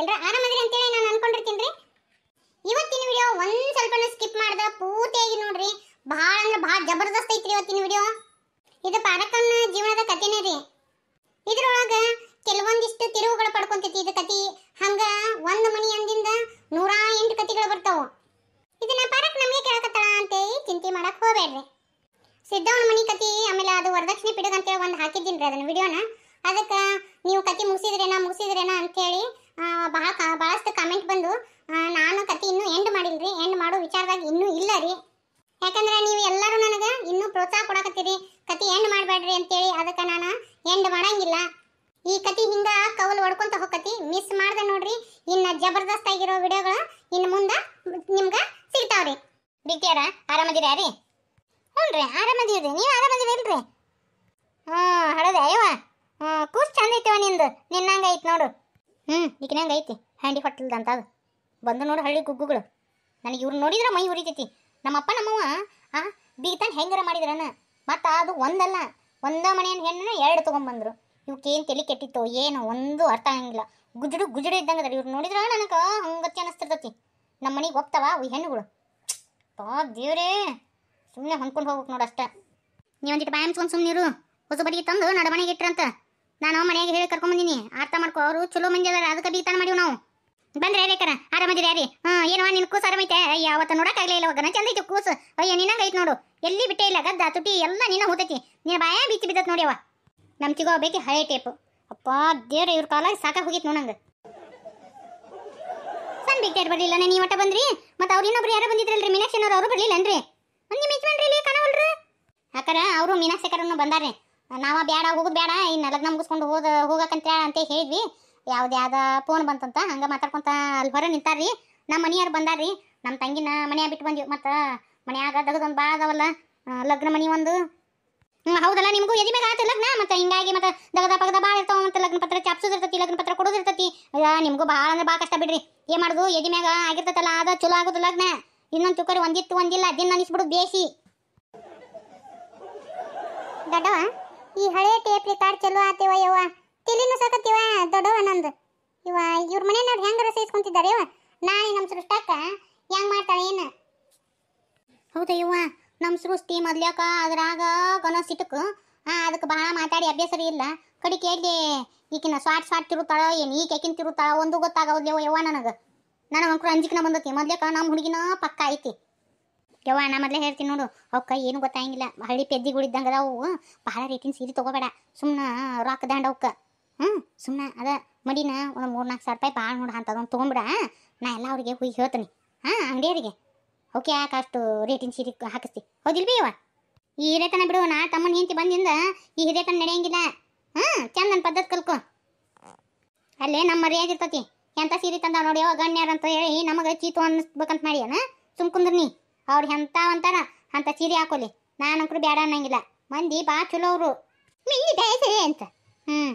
ಎಲ್ಲರೂ ಆರಾಮದಿರಿ ಅಂತೇಳಿ ನಾನು ಅನ್ಕೊಂಡಿರ್ತೀನಿ ರೀ ಇವತ್ತಿನ ವಿಡಿಯೋ ಒಂದ್ ಸ್ವಲ್ಪನೂ ಸ್ಕಿಪ್ ಮಾಡ್ದ ಪೂರ್ತಿಯಾಗಿ ನೋಡ್ರಿ ಬಹಳ ಅಂದ್ರೆ ಬಹಳ ಜಬರ್ದಸ್ತ್ ಐತ್ರಿ ಇವತ್ತಿನ ವಿಡಿಯೋ ಇದು ಪಾರಕನ ಜೀವನದ ಕಥೆನೇ ರೀ ಇದ್ರೊಳಗ ಕೆಲವೊಂದಿಷ್ಟು ತಿರುವುಗಳು ಪಡ್ಕೊಂತೈತಿ ಇದು ಕತಿ ಹಂಗ ಒಂದ್ ಮನಿ ಅಂದಿಂದ ನೂರಾ ಎಂಟು ಕತಿಗಳು ಬರ್ತಾವ ಇದನ್ನ ಪಾರಕ್ ನಮಗೆ ಕೇಳಕತ್ತಳ ಅಂತೇಳಿ ಚಿಂತೆ ಮಾಡಕ್ ಹೋಗ್ಬೇಡ್ರಿ ಸಿದ್ದವನ ಮನಿ ಕತಿ ಆಮೇಲೆ ಅದು ವರದಕ್ಷಿಣೆ ಅಂತೇಳಿ ಒಂದು ಹಾಕಿದ್ದೀನಿ ರೀ ಅದನ್ನ ವಿಡಿಯೋನ ಅದಕ್ಕೆ ನೀವು ಕತಿ ಮುಗಿಸಿದ್ರೇನಾ ಮುಗಿಸಿದ್ರೇನಾ ಅಂತೇಳಿ ಬಹಳ ಬಹಳಷ್ಟು ಕಾಮೆಂಟ್ ಬಂದು ನಾನು ಕತೆ ಇನ್ನೂ ಎಂಡ್ ರೀ ಎಂಡ್ ಮಾಡೋ ವಿಚಾರದಾಗ ಇನ್ನೂ ಇಲ್ಲ ರೀ ಯಾಕಂದ್ರೆ ನೀವು ಎಲ್ಲರೂ ನನಗೆ ಇನ್ನೂ ಪ್ರೋತ್ಸಾಹ ಕೊಡಕತ್ತೀರಿ ಕತೆ ಎಂಡ್ ಮಾಡಬೇಡ್ರಿ ಅಂತೇಳಿ ಅದಕ್ಕೆ ನಾನು ಎಂಡ್ ಮಾಡಂಗಿಲ್ಲ ಈ ಕತೆ ಹಿಂಗೆ ಕವಲ್ ಹೊಡ್ಕೊಂತ ಹೋಗತಿ ಮಿಸ್ ಮಾಡ್ದೆ ನೋಡ್ರಿ ಇನ್ನು ಜಬರ್ದಸ್ತ್ ಆಗಿರೋ ವಿಡಿಯೋಗಳು ಇನ್ನು ಮುಂದೆ ನಿಮ್ಗೆ ರೀ ಬಿಟ್ಟಿಯಾರ ಆರಾಮದಿರಾ ರೀ ಹ್ಞೂ ರೀ ಆರಾಮದೀವ್ರಿ ನೀವು ಆರಾಮದಿರಲ್ರಿ ಹ್ಞೂ ಹಳದ ಅಯ್ಯವ ಹ್ಞೂ ಕೂಸ್ ಚಂದ ನಿಂದು ನಿನ್ನಂಗೆ ಐತೆ ನೋಡು ಹ್ಞೂ ಈಗಿನಂಗೆ ಐತಿ ಹ್ಯಾಂಡಿ ಅಂತ ಅದು ಬಂದು ನೋಡಿ ಹಳ್ಳಿ ಗುಗ್ಗುಗಳು ನನಗೆ ಇವ್ರು ನೋಡಿದ್ರೆ ಮೈ ಉರಿತೈತಿ ನಮ್ಮಪ್ಪ ನಮ್ಮವ್ವ ಆ ಬೀಗ್ತಾನೆ ಹೆಂಗಾರ ಮಾಡಿದ್ರನ ಮತ್ತು ಅದು ಒಂದಲ್ಲ ಒಂದೇ ಮನೆಯ ಹೆಣ್ಣು ಎರಡು ತೊಗೊಂಬಂದರು ಇವಕ್ಕೇನು ತಲೆ ಕೆಟ್ಟಿತ್ತು ಏನು ಒಂದು ಅರ್ಥ ಆಗಂಗಿಲ್ಲ ಗುಜುಡು ಗುಜುಡು ಇದ್ದಂಗೆ ಅದ್ರ ಇವ್ರು ನೋಡಿದ್ರೆ ನನಗೆ ಹಂಗತಿ ಅನ್ನಿಸ್ತಿರ್ತೈತಿ ನಮ್ಮ ಮನೆಗೆ ಹೋಗ್ತಾವ ಅವು ಹೆಣ್ಣುಗಳು ಪಾ ದೇವ್ರೇ ಸುಮ್ಮನೆ ಹೊಂದ್ಕೊಂಡು ಹೋಗ್ಬೇಕು ನೋಡು ಅಷ್ಟೇ ನೀವು ಒಂದಿಟ್ಟು ಸುಮ್ಮನೆ ಸುಮ್ಮನಿರು ಹೊಸ ಬರಿಗೆ ತಂದು ನಡಮನೆಗೆ ಇಟ್ರಂತ ನಾನು ಮನೆಯಾಗ ಹೇಳಿ ಕರ್ಕೊಂಬಂದಿನಿ ಅರ್ಥ ಮಾಡ್ಕೋ ಅವರು ಚಲೋ ಮಂದಿ ಅದಾರ ಅದಕ್ಕೆ ಬೀತಾನ ಮಾಡಿವ್ ನಾವು ಬಂದ್ರೆ ರೇಖರ ಆರಾಮದಿರಿ ಯಾರಿ ಹ್ಞೂ ಏನು ನಿನ್ನ ಕೂಸ ಆರಾಮೈತೆ ಅಯ್ಯ ಅವತ್ತು ನೋಡೋಕ್ಕಾಗಲೇ ಇಲ್ಲ ಒಗ್ಗನ ಚಂದ ಐತಿ ಕೂಸು ಅಯ್ಯ ನಿನ್ನಂಗೆ ಐತೆ ನೋಡು ಎಲ್ಲಿ ಬಿಟ್ಟೇ ಇಲ್ಲ ಗದ್ದ ತುಟಿ ಎಲ್ಲ ನಿನ್ನ ಹೋತೈತಿ ನಿನ್ನ ಬಾಯ ಬಿಚ್ಚಿ ಬಿದ್ದತ್ ನೋಡ್ಯವ ನಮ್ಮ ಚಿಗೋ ಬೇಕಿ ಹಳೆ ಟೈಪ್ ಅಪ್ಪ ದೇವ್ರ ಇವ್ರ ಕಾಲಾಗಿ ಸಾಕಾಗಿ ಹೋಗಿತ್ತು ನೋಡಂಗೆ ಸಣ್ಣ ಬಿಗ್ತೇರ್ ಬರಲಿಲ್ಲ ನೀ ಒಟ್ಟ ಬಂದ್ರಿ ಮತ್ತು ಅವ್ರು ಇನ್ನೊಬ್ರು ಯಾರೋ ಬಂದಿದ್ರಲ್ರಿ ಮೀನಾಕ್ಷಿ ಅವರು ಬರಲಿಲ್ಲ ಅನ್ರಿ ಒಂದು ನಿಮ್ಮ ಯಜಮಾನ್ರಿ ಇಲ್ಲಿ ಕಾಣವಲ್ರಿ ಯಾಕಾರ ಅವರು ಮೀನಾಕ್ಷಿ ಬಂದಾರೆ ನಾವ ಬೇಡ ಹೋಗೋದು ಬೇಡ ಇನ್ನ ಲಗ್ನ ಮುಗಿಸ್ಕೊಂಡು ಹೋದ ಹೋಗಕಂತ ಅಂತ ಹೇಳಿದ್ವಿ ಯಾವ್ದು ಫೋನ್ ಬಂತಂತ ಹಂಗ ಮಾತಾಡ್ಕೊಂತ ಅಲ್ಲಿ ಹೊರ ನಿಂತಾರ್ರಿ ನಮ್ಮ ಮನಿಯವ್ರು ಬಂದಾರ್ರಿ ನಮ್ಮ ತಂಗಿನ ಮನೆಯ ಬಿಟ್ಟು ಬಂದ್ವಿ ಮತ್ತ ಮನೆಯಾಗ ದಗದೊಂದು ಭಾಳ ಅದಾವಲ್ಲ ಲಗ್ನ ಮನಿ ಒಂದು ಹ್ಞೂ ಹೌದಲ್ಲ ನಿಮಗೂ ಎದಿ ಮೇಲೆ ಆತ ಲಗ್ನ ಮತ್ತೆ ಹಿಂಗಾಗಿ ಮತ್ತೆ ದಗದ ಪಗದ ಭಾಳ ಇರ್ತಾವ ಮತ್ತೆ ಲಗ್ನ ಪತ್ರ ಚಾಪ್ಸೋದಿರ್ತೈತಿ ಲಗ್ನ ಪತ್ರ ಕೊಡೋದಿರ್ತತಿ ನಿಮಗೂ ಭಾಳ ಅಂದ್ರೆ ಭಾಳ ಕಷ್ಟ ಬಿಡ್ರಿ ಏನು ಮಾಡುದು ಎದಿ ಮ್ಯಾಗ ಆಗಿರ್ತೈತಲ್ಲ ಅದು ಚಲೋ ಆಗುದು ಲಗ್ನ ಇನ್ನೊಂದು ಚುಕ್ಕರಿ ಒಂದಿತ್ತು ಒಂದಿಲ್ಲ ದಿನ ಅನಿಸ್ಬಿಡು ಬೇಸಿ ದಡ್ಡವಾ ಈ ಹಳೆ ಟೇಪ್ ರೆಕಾರ್ಡ್ ಚಲೋ ಆತೇವ ಯವ್ವ ತಿಳಿನೂ ಸಾಕತ್ತೀವ ದೊಡ್ಡವ ನಂದು ಇವ ಇವ್ರ ಮನೆಯವ್ರು ಹೆಂಗಾರ ಸೇರಿಸ್ಕೊಂತಿದ್ದಾರೆ ಇವ ನಾಳೆ ನಮ್ಮ ಸೃಷ್ಟಕ್ಕ ಹೆಂಗ್ ಮಾಡ್ತಾಳೆ ಏನು ಹೌದಾ ಯವ್ವ ನಮ್ಮ ಸೃಷ್ಟಿ ಮೊದ್ಲ್ಯಾಕ ಅದ್ರಾಗ ಗನಸಿಟಕ್ಕೆ ಹಾಂ ಅದಕ್ಕೆ ಬಹಳ ಮಾತಾಡಿ ಅಭ್ಯಾಸ ಇಲ್ಲ ಕಡೆ ಕೇಳಿದೆ ಈಕಿನ ಸ್ವಾಟ್ ಸ್ವಾಟ್ ತಿರುತ್ತಾಳ ಏನು ಈಗ ಯಾಕಿನ ತಿರುತ್ತಾಳ ಒಂದು ಗೊತ್ತಾಗೋದ್ಲೇವ ಯವ್ವ ನನಗೆ ನನಗೆ ಅಂಕುರ ಅಂಜಿಕನ ಬಂದತಿ ಮೊದ್ಲೇಕ ನಮ್ಮ ಹುಡುಗಿನ ಪಕ್ಕ ಐತಿ ಯವ್ವ ನಾ ಮೊದಲೇ ಹೇಳ್ತೀನಿ ನೋಡು ಅವಕ್ಕ ಏನು ಗೊತ್ತಾಗಿಲ್ಲ ಹಳ್ಳಿ ಪೆದ್ದಿಗಳಿದ್ದಂಗೆ ಅದಾವು ಭಾಳ ರೇಟಿನ ಸೀರೆ ತೊಗೋಬೇಡ ಸುಮ್ಮನೆ ರೊಕ್ಕ ದಾಂಡ ಅವಕ್ಕ ಹ್ಞೂ ಸುಮ್ಮನೆ ಅದ ಮಡಿನ ಒಂದು ಮೂರು ನಾಲ್ಕು ಸಾವಿರ ರೂಪಾಯಿ ಭಾಳ ಅಂತ ಅದೊಂದು ತೊಗೊಂಬಿಡ ನಾ ಎಲ್ಲ ಅವ್ರಿಗೆ ಹೋಗಿ ಹೇಳ್ತೀನಿ ಹಾಂ ಅಂಗಡಿಯವರಿಗೆ ಓಕೆ ಯಾಕೆ ಅಷ್ಟು ರೇಟಿನ ಸೀರೆ ಹಾಕಿಸ್ತಿ ಹೌದಿಲ್ ಬಿ ಯವ್ವ ಈ ಹಿರೇತನ ಬಿಡು ನಾ ತಮ್ಮನ ಹೆಂಡತಿ ಬಂದಿಂದ ಈ ಹಿರೇತನ ನಡೆಯಂಗಿಲ್ಲ ಹಾಂ ಚಂದ ನನ್ನ ಪದ್ಧತಿ ಕಲ್ಕೊ ಅಲ್ಲೇ ನಮ್ಮ ಮರ್ಯಾದೆ ಇರ್ತತಿ ಎಂಥ ಸೀರೆ ತಂದ ನೋಡಿ ಗಣ್ಯರಂತ ಹೇಳಿ ನಮಗೆ ಚೀತು ಅನ್ನಿಸ್ಬೇಕಂತ ಮಾಡ್ಯಾನ ಸುಮ್ ಕುಂದ್ರಿ ಅವ್ರು ಎಂಥವ್ ಅಂತಾನ ಅಂತ ಸೀರೆ ನಾನು ನಾನಂಕರು ಬೇಡ ಅನ್ನಂಗಿಲ್ಲ ಮಂದಿ ಬಾ ಚಲೋ ಅವರು ಮಿನ್ನಿ ದಯಸೆ ಅಂತ ಹ್ಮ್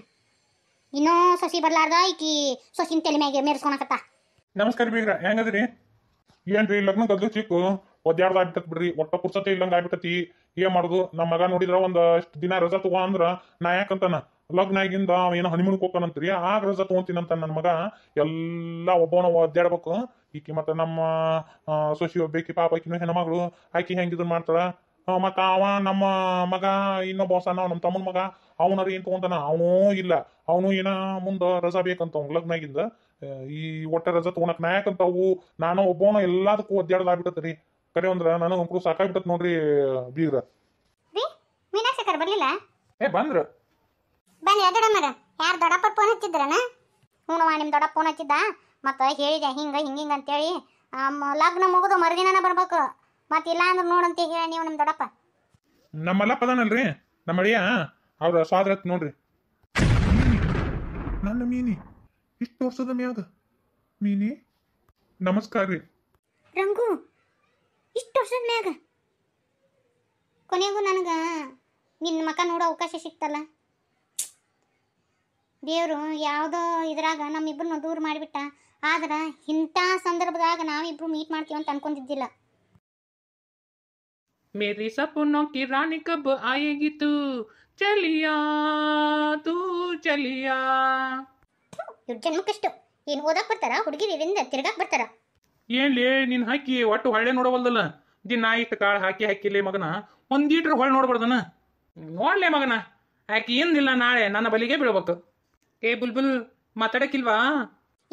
ಇನ್ನೂ ಸೊಸಿ ಬರ್ಲಾರ್ದ ಈಕಿ ಸೊಸಿನ ತಲೆ ಮ್ಯಾಗೆ ಮೇರೆಸ್ಕೊಳಕತ್ತ ನಮಸ್ಕಾರ ಬೀಗ್ರ ಹೆಂಗದ್ರಿ ಏನ್ರಿ ಲಗ್ನ ಗದ್ದು ಚಿಕ್ಕು ಒದ್ಯಾಡ್ದ ಆಗ್ಬಿಟ್ಟತ್ ಬಿಡ್ರಿ ಒಟ್ಟ ಪುರ್ಸತಿ ಇಲ್ಲಂಗ ಆಗ್ಬಿಟ್ಟತಿ ಏನ್ ಮಾಡುದು ನಮ್ಮ ಮಗ ನೋಡಿದ್ರ ಒಂದಷ್ಟು ದಿನ ರಜಾ ತಗೋ ಅಂದ್ರ ನಾ ಯಾಕಂತಾನ ಲಗ್ನ ಆಗಿಂದ ಅವ ಏನೋ ಹನಿಮೂನ್ ಕೋಕನಂತ್ರಿ ಆಗ ರಜಾ ತಗೊಂತೀನಂತ ನನ್ನ ಮಗ ಎಲ್ಲ ಒಬ್ಬನ ಒದ್ದಾಡ್ಬೇಕು ಈಕಿ ಮತ್ತೆ ನಮ್ಮ ಸೊಸಿ ಒಬ್ಬೇಕಿ ಪಾಪ ಆಕಿನೂ ಮಗಳು ಆಕಿ ಹೆಂಗಿದ್ ಮಾಡ್ತಾಳ ಮತ್ತ ಅವ ನಮ್ಮ ಮಗ ಇನ್ನೊಬ್ಬ ಸಣ್ಣ ನಮ್ಮ ತಮ್ಮನ ಮಗ ಅವನರ ಏನ್ ತಗೊಂತಾನ ಅವನೂ ಇಲ್ಲ ಅವನು ಏನ ಮುಂದ ರಜಾ ಬೇಕಂತ ಅವ್ನ ಲಗ್ನಾಗಿಂದ ಈ ಒಟ್ಟ ರಜಾ ತಗೊಳಕ್ ನಾಯಕಂತವು ಅವು ನಾನು ಒಬ್ಬವನ ಎಲ್ಲದಕ್ಕೂ ಆಗ್ಬಿಟ್ಟತ್ರಿ ಕರೆ ಅಂದ್ರ ನನಗಂಕರು ಸಾಕಾಗ್ಬಿಟ್ಟತ್ ನೋಡ್ರಿ ಬೀಗ್ರ ಏ ಬಂದ್ರ ಬನ್ನಿ ಮಗ ಯಾರು ದೊಡ್ಡಪ್ಪ ಫೋನ್ ಹಚ್ಚಿದ್ರನ ಹ್ಞೂನವ್ವ ನಿಮ್ಮ ದೊಡ್ಡಪ್ಪ ಫೋನ್ ಹಚ್ಚಿದ್ದ ಮತ್ತು ಹೇಳಿದೆ ಹಿಂಗೆ ಹಿಂಗೆ ಹಿಂಗೆ ಅಂತೇಳಿ ಲಗ್ನ ಮುಗಿದು ಮರುದಿನ ಬರ್ಬೇಕು ಮತ್ತೆ ಇಲ್ಲ ಅಂದ್ರೆ ನೋಡಂತ ಹೇಳಿ ನೀವು ನಿಮ್ಮ ದೊಡ್ಡಪ್ಪ ನಮ್ಮ ಪದನಲ್ರಿ ನಮ್ಮ ಅಳಿಯ ಅವ್ರ ಸ್ವಾದ್ರತ್ ನೋಡ್ರಿ ನನ್ನ ಮೀನಿ ಇಷ್ಟು ವರ್ಷದ ಮ್ಯಾದ ಮೀನಿ ನಮಸ್ಕಾರ ರೀ ರಂಗು ಇಷ್ಟು ವರ್ಷದ ಮ್ಯಾಗ ಕೊನೆಗೂ ನನಗೆ ನಿನ್ನ ಮಕ ನೋಡೋ ಅವಕಾಶ ಸಿಕ್ತಲ್ಲ ದೇವರು ಯಾವುದೋ ಇದ್ರಾಗ ನಮ್ಮಿಬ್ಬರನ್ನ ದೂರ ಮಾಡಿಬಿಟ್ಟ ಆದ್ರೆ ಇಂಥ ಸಂದರ್ಭದಾಗ ನಾವಿಬ್ರು ಮೀಟ್ ಮಾಡ್ತೀವಿ ಅಂತ ಅನ್ಕೊಂಡಿದ್ದಿಲ್ಲ ಮೇರಿ सपनों की ರಾಣಿ ಕಬ್ಬು ಆಯಿತು तू ಚಲಿಯಾ तू ಇವ್ರ ಜನ್ಮಕ್ಕಷ್ಟು ಓದಕ್ ಬರ್ತಾರ ಹುಡುಗಿರಿಂದ ತಿರ್ಗಾಕ್ ಬರ್ತಾರ ಏನ್ಲೇ ನೀನ್ ಹಾಕಿ ಒಟ್ಟು ಹೊಳ್ಳೆ ನೋಡವಲ್ದಲ್ಲ ದಿನ ಇಷ್ಟು ಕಾಳು ಹಾಕಿ ಹಾಕಿಲೇ ಮಗನ ಒಂದೀಟ್ರ ಹೊಳೆ ನೋಡ್ಬಾರ್ದನ ನೋಡ್ಲೇ ಮಗನ ಆಕಿ ಏನಿಲ್ಲ ನಾಳೆ ನನ್ನ ಬಲಿಗೆ ಬೀಳ್ಬೇಕು ಏ ಬುಲ್ಬುಲ್ ಮಾತಾಡಕ್ಕಿಲ್ವಾ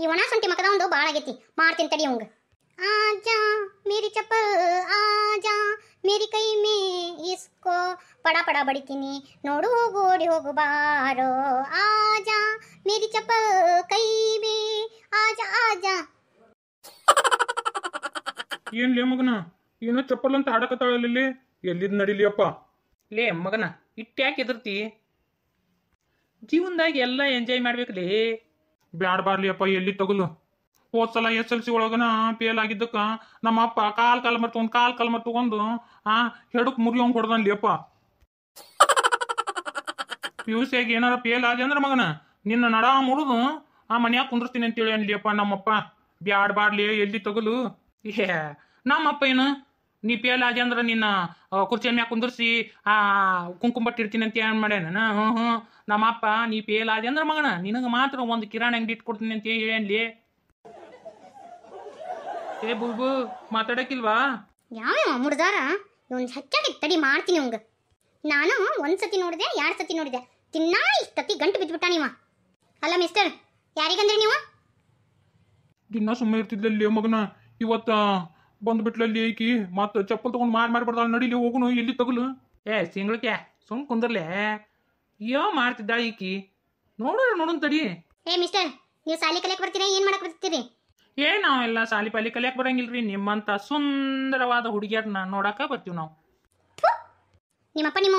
ಈ ಒಣ ಸೊಂಟಿ ಮಕದ ಒಂದು ಭಾಳ ಆಗೈತಿ ಮಾಡ್ತೀನಿ ತಡಿ ಅವಂಗ ಆಜಾ ಮೇರಿ ಚಪ್ಪಲ್ ಆಜಾ ಮೇರಿ ಕೈ ಮೇ ಇಸ್ಕೋ ಪಡ ಪಡ ಬಡಿತೀನಿ ನೋಡು ಹೋಗೋಡಿ ಓಡಿ ಹೋಗು ಬಾರೋ ಆಜಾ ಮೇರಿ ಚಪ್ಪಲ್ ಕೈ ಮೇ ಆಜಾ ಆಜಾ ಏನ್ ಲೇ ಮಗನ ಏನೋ ಚಪ್ಪಲ್ ಅಂತ ಹಾಡಕತ್ತಾಳಲ್ಲಿ ಎಲ್ಲಿದ್ ನಡಿಲಿಯಪ್ಪ ಲೇ ಮಗನ ಯಾಕೆ ಎದುರ್ತಿ ಜೀವನದಾಗ ಎಲ್ಲ ಎಂಜಾಯ್ ಮಾಡ್ಬೇಕ್ರಿ ಬ್ಯಾಡ್ ಬಾರ್ಲಿ ಅಪ್ಪ ಎಲ್ಲಿ ತಗಲು ಸಲ ಎಸ್ ಎಲ್ ಸಿ ಒಳಗನ ಫೇಲ್ ಆಗಿದ್ದಕ್ಕ ನಮ್ಮ ಅಪ್ಪ ಕಾಲ್ ಕಾಲ್ ಮರ್ ತಗೊಂಡ್ ಕಾಲ್ ಕಾಲ್ ಮರ್ ತಗೊಂಡು ಆ ಹೆಡಕ್ ಮುರಿಯೋಂಗ್ ಹೊಡ್ದನ್ಲಿ ಅಪ್ಪ ಪಿ ಯು ಆಗಿ ಏನಾರ ಫೇಲ್ ಆದ ಅಂದ್ರ ಮಗನ ನಿನ್ನ ನಡ ಮುರಿದು ಆ ಮನ್ಯಾಗ ಕುಂದ್ರಸ್ತೀನಿ ಅಂತೇಳಿ ಅನ್ಲಿ ಅಪ್ಪ ನಮ್ಮಪ್ಪ ಬ್ಯಾಡ್ ಬಾರ್ಲಿ ಎಲ್ಲಿ ತಗಲು ಏ ನಮ್ಮಪ್ಪ ಏನು ನೀ ಪೇಲ್ ಅಂದ್ರೆ ನಿನ್ನ ಕುರ್ಚಿ ಮ್ಯಾಗ ಕುಂದರ್ಸಿ ಆ ಕುಂಕುಮ ಬಟ್ಟಿರ್ತೀನಿ ಅಂತ ಏನು ಮಾಡ್ಯಾನ ಹ್ಞೂ ಹ್ಞೂ ನಮ್ಮ ಅಪ್ಪ ನೀ ಪೇಲ್ ಆದಿ ಅಂದ್ರೆ ಮಗನ ನಿನಗೆ ಮಾತ್ರ ಒಂದು ಕಿರಾಣಿ ಅಂಗಡಿ ಇಟ್ಕೊಡ್ತೀನಿ ಅಂತ ಹೇಳಿ ಏ ಬುಬು ಮಾತಾಡಕ್ಕಿಲ್ವಾ ಯಾವ ಮುರ್ದಾರ ಇವನ್ ಹೆಚ್ಚಾಗಿ ತಡಿ ಮಾಡ್ತೀನಿ ಅವಂಗ ನಾನು ಒಂದ್ಸತಿ ಸತಿ ನೋಡಿದೆ ಎರಡು ಸತಿ ನೋಡಿದೆ ತಿನ್ನಾ ಇಷ್ಟತಿ ಗಂಟು ಬಿದ್ದುಬಿಟ್ಟ ನೀವ ಅಲ್ಲ ಮಿಸ್ಟರ್ ಯಾರಿಗಂದ್ರೆ ನೀವು ದಿನ ಸುಮ್ಮನೆ ಇರ್ತಿದ್ದಲ್ಲಿ ಮಗನ ಇವತ್ತ ಅಲ್ಲಿ ಐಕಿ ಮತ್ತೆ ಚಪ್ಪಲ್ ತಗೊಂಡು ಮಾರ್ ಮಾಡ್ಬಿಡ್ತಾಳೆ ನಡಿಲಿ ಹೋಗುನು ಇಲ್ಲಿ ತಗಲು ಏ ಸಿಂಗ್ಳಕ್ಕೆ ಸುಮ್ ಕುಂದರ್ಲೆ ಯೋ ಮಾಡ್ತಿದ್ದಾಳೆ ಈಕಿ ನೋಡೋಣ ನೋಡೋಣ ತಡಿ ಏ ಮಿಸ್ಟರ್ ನೀವು ಸಾಲಿ ಕಲಿಯಕ್ ಬರ್ತೀರಾ ಏನ್ ಮಾಡಕ್ ಬರ್ತೀರಿ ಏ ನಾವೆಲ್ಲ ಸಾಲಿ ಪಾಲಿ ಕಲಿಯಕ್ ಬರಂಗಿಲ್ರಿ ನಿಮ್ಮಂತ ಸುಂದರವಾದ ಹುಡುಗಿಯರನ್ನ ನೋಡಾಕ ಬರ್ತೀವಿ ನಾವು ನಿಮ್ಮಪ್ಪ ನಿಮ್ಮ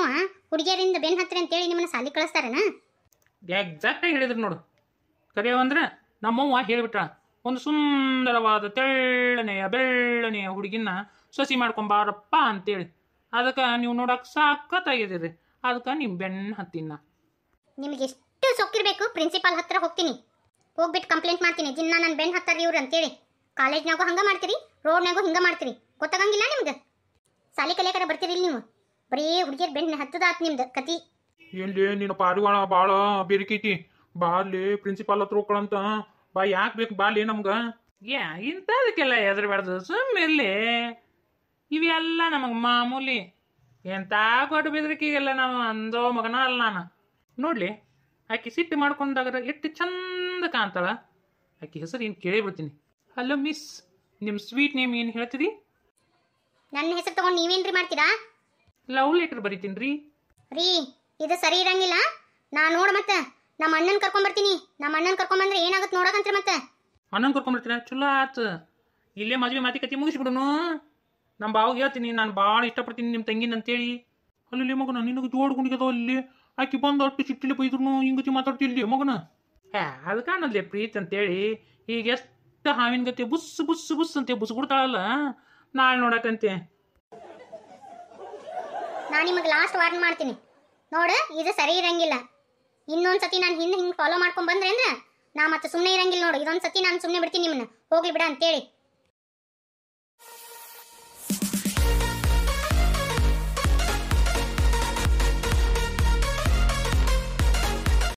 ಹುಡುಗಿಯರಿಂದ ಬೆನ್ ಹತ್ತಿರ ಹೇಳಿ ನಿಮ್ಮನ್ನ ಸಾಲಿ ಕಳಿಸ್ತಾರನ ಎಕ್ಸಾಕ್ಟ್ ಆಗಿ ಹೇಳಿದ್ರು ನೋಡು ಕರೆಯೋ ಅಂದ್ರೆ ನಮ್ಮವ್ವ ಹೇಳ್ಬಿಟ್ರ ಒಂದು ಸುಂದರವಾದ ತೆಳ್ಳನೆಯ ಬೆಳ್ಳನೆಯ ಹುಡುಗಿನ ಸಸಿ ಮಾಡ್ಕೊಂಬಾರಪ್ಪ ಅಂತೇಳಿ ಅದಕ್ಕೆ ನೀವು ನೋಡಕ್ಕೆ ಸಾಕತ್ತಾಗಿದ್ದೀರಿ ಅದಕ್ಕೆ ನಿಮ್ಮ ಬೆನ್ನ ಹತ್ತಿನ ನಿಮಗೆ ಎಷ್ಟು ಸೊಕ್ಕಿರ್ಬೇಕು ಪ್ರಿನ್ಸಿಪಾಲ್ ಹತ್ರ ಹೋಗ್ತೀನಿ ಹೋಗ್ಬಿಟ್ಟು ಕಂಪ್ಲೇಂಟ್ ಮಾಡ್ತೀನಿ ದಿನ ನನ್ನ ಬೆನ್ನು ಹತ್ತಾರ ಇವ್ರು ಅಂತೇಳಿ ನಾಗು ಹಂಗೆ ಮಾಡ್ತೀರಿ ರೋಡ್ನಾಗೂ ಹಿಂಗೆ ಮಾಡ್ತೀರಿ ಗೊತ್ತಾಗಂಗಿಲ್ಲ ನಿಮ್ಗೆ ಸಾಲಿ ಕಲಿಯಕರ ಬರ್ತೀರಿ ನೀವು ಬರೀ ಹುಡುಗಿಯರ್ ಬೆಣ್ಣೆ ಹತ್ತದಾತ್ ನಿಮ್ದು ಕತಿ ಎಲ್ಲಿ ನಿನ್ನ ಪಾರಿವಾಳ ಭಾಳ ಬಿರುಕೈತಿ ಬಾರ್ಲಿ ಪ್ರಿನ್ಸಿಪಾಲ್ ಹತ್ರ ಹೋಗ್ಕೊಳಂತ ಬಾ ಯಾಕೆ ಬೇಕು ಬಾಲಿ ನಮ್ಗೆ ಯಾ ಇಂಥದಕ್ಕೆಲ್ಲ ಹೆದರ್ಬಾರ್ದು ಸುಮ್ಮಿರ್ಲಿ ಇವೆಲ್ಲ ನಮಗೆ ಮಾಮೂಲಿ ಎಂಥ ಕೊಟ್ಟು ಬೆದರಿಕೆಗೆಲ್ಲ ನಾವು ಅಂದೋ ಮಗನ ಅಲ್ಲ ನಾನು ನೋಡಲಿ ಆಕೆ ಸಿಟ್ಟು ಮಾಡ್ಕೊಂಡಾಗ ಎಷ್ಟು ಚಂದ ಕಾಣ್ತಾಳ ಆಕೆ ಹೆಸರು ಏನು ಕೇಳಿಬಿಡ್ತೀನಿ ಹಲೋ ಮಿಸ್ ನಿಮ್ಮ ಸ್ವೀಟ್ ನೇಮ್ ಏನು ಹೇಳ್ತೀರಿ ನನ್ನ ಹೆಸರು ತಗೊಂಡು ನೀವೇನ್ರಿ ಮಾಡ್ತೀರಾ ಲವ್ ಲೆಟರ್ ಬರಿತೀನಿ ರೀ ಇದು ಸರಿ ಇರಂಗಿಲ್ಲ ನಾ ನೋಡು ಮತ್ತೆ ನಮ್ಮ ಅಣ್ಣನ್ ಕರ್ಕೊಂಡ್ ಬರ್ತೀನಿ ನಮ್ಮ ಅಣ್ಣನ್ ಕರ್ಕೊಂಡ್ ಬಂದ್ರೆ ಏನಾಗುತ್ತೆ ನೋಡಕಂತ್ರಿ ಮತ್ತೆ ಅಣ್ಣನ್ ಬರ್ತೀನಿ ಚಲೋ ಆತು ಇಲ್ಲೇ ಮದ್ವೆ ಮಾತಿಕತಿ ಮುಗಿಸ್ಬಿಡುನು ನಮ್ಮ ಬಾವಾಗ ಹೇಳ್ತೀನಿ ನಾನು ಭಾಳ ಇಷ್ಟಪಡ್ತೀನಿ ನಿಮ್ಮ ತಂಗಿನ ಅಂತೇಳಿ ಅಲ್ಲಿ ಮಗನ ನಿನಗೆ ಜೋಡ್ ಗುಂಡಿಗದ ಅಲ್ಲಿ ಆಕಿ ಬಂದು ಅಷ್ಟು ಚಿಟ್ಟಿಲಿ ಬೈದ್ರು ಹಿಂಗತಿ ಇಲ್ಲಿ ಮಗನ ಹೇ ಅದು ಕಾಣದ್ಲೆ ಪ್ರೀತ್ ಅಂತೇಳಿ ಈಗ ಎಷ್ಟು ಹಾವಿನ ಗತಿ ಬುಸ್ ಬುಸ್ ಬುಸ್ ಬುಸ್ ಕೊಡ್ತಾಳಲ್ಲ ನಾಳೆ ನೋಡಕಂತೆ ನಾನು ನಿಮಗೆ ಲಾಸ್ಟ್ ವಾರ್ನ್ ಮಾಡ್ತೀನಿ ನೋಡು ಇದು ಸರಿ ಇರಂಗಿಲ್ಲ ಇನ್ನೊಂದು ಸತಿ ನಾನು ಹಿಂದೆ ಹಿಂಗೆ ಫಾಲೋ ಮಾಡ್ಕೊಂಡ್ ಬಂದ್ರೆ ನಾ ಮತ್ತೆ ಸುಮ್ಮನೆ ಇರಂಗಿಲ್ಲ ನೋಡಿ ಇದೊಂದು ಸತಿ ನಾನು ಸುಮ್ಮನೆ ಬಿಡ್ತೀನಿ ನಿಮ್ಮನ್ನ ಹೋಗ್ಲಿ ಬಿಡ ಅಂತೇಳಿ